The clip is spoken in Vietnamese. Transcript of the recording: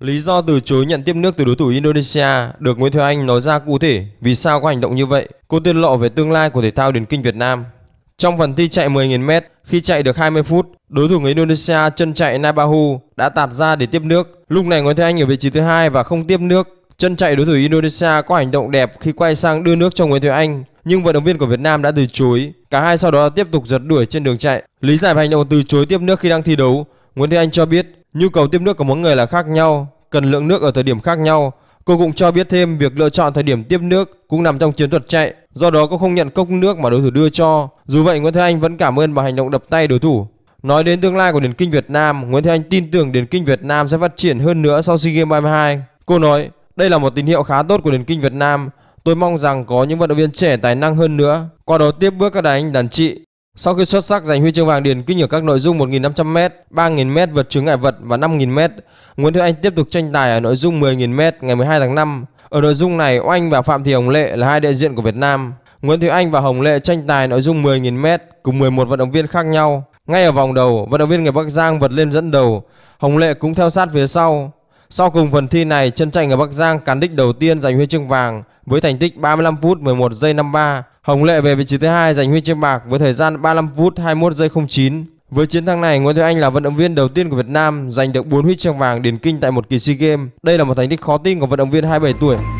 Lý do từ chối nhận tiếp nước từ đối thủ Indonesia được Nguyễn Thúy Anh nói ra cụ thể vì sao có hành động như vậy. Cô tiết lộ về tương lai của thể thao điền kinh Việt Nam. Trong phần thi chạy 10.000m, khi chạy được 20 phút, đối thủ người Indonesia chân chạy Nabahu đã tạt ra để tiếp nước. Lúc này Nguyễn Thế Anh ở vị trí thứ hai và không tiếp nước. Chân chạy đối thủ Indonesia có hành động đẹp khi quay sang đưa nước cho Nguyễn Thế Anh, nhưng vận động viên của Việt Nam đã từ chối. Cả hai sau đó tiếp tục giật đuổi trên đường chạy. Lý giải hành động từ chối tiếp nước khi đang thi đấu, Nguyễn Thế Anh cho biết, nhu cầu tiếp nước của mỗi người là khác nhau, cần lượng nước ở thời điểm khác nhau. Cô cũng cho biết thêm việc lựa chọn thời điểm tiếp nước cũng nằm trong chiến thuật chạy, do đó cô không nhận cốc nước mà đối thủ đưa cho. Dù vậy Nguyễn Thế Anh vẫn cảm ơn và hành động đập tay đối thủ. Nói đến tương lai của điền kinh Việt Nam, Nguyễn Thế Anh tin tưởng điền kinh Việt Nam sẽ phát triển hơn nữa sau SEA Games 32. Cô nói, đây là một tín hiệu khá tốt của điền kinh Việt Nam. Tôi mong rằng có những vận động viên trẻ tài năng hơn nữa, qua đó tiếp bước các đàn anh đàn chị sau khi xuất sắc giành huy chương vàng điền kinh ở các nội dung 1.500m, 3.000m vượt chướng ngại vật và 5.000m, Nguyễn Thúy Anh tiếp tục tranh tài ở nội dung 10.000m ngày 12 tháng 5. Ở nội dung này, Oanh và Phạm Thị Hồng Lệ là hai đại diện của Việt Nam. Nguyễn Thúy Anh và Hồng Lệ tranh tài nội dung 10.000m cùng 11 vận động viên khác nhau. Ngay ở vòng đầu, vận động viên người Bắc Giang vượt lên dẫn đầu, Hồng Lệ cũng theo sát phía sau. Sau cùng phần thi này, chân chạy ở Bắc Giang cán đích đầu tiên giành huy chương vàng với thành tích 35 phút 11 giây 53 Hồng Lệ về vị trí thứ hai giành huy chương bạc với thời gian 35 phút 21 giây 09. Với chiến thắng này, Nguyễn Thế Anh là vận động viên đầu tiên của Việt Nam giành được 4 huy chương vàng điền kinh tại một kỳ SEA Games. Đây là một thành tích khó tin của vận động viên 27 tuổi.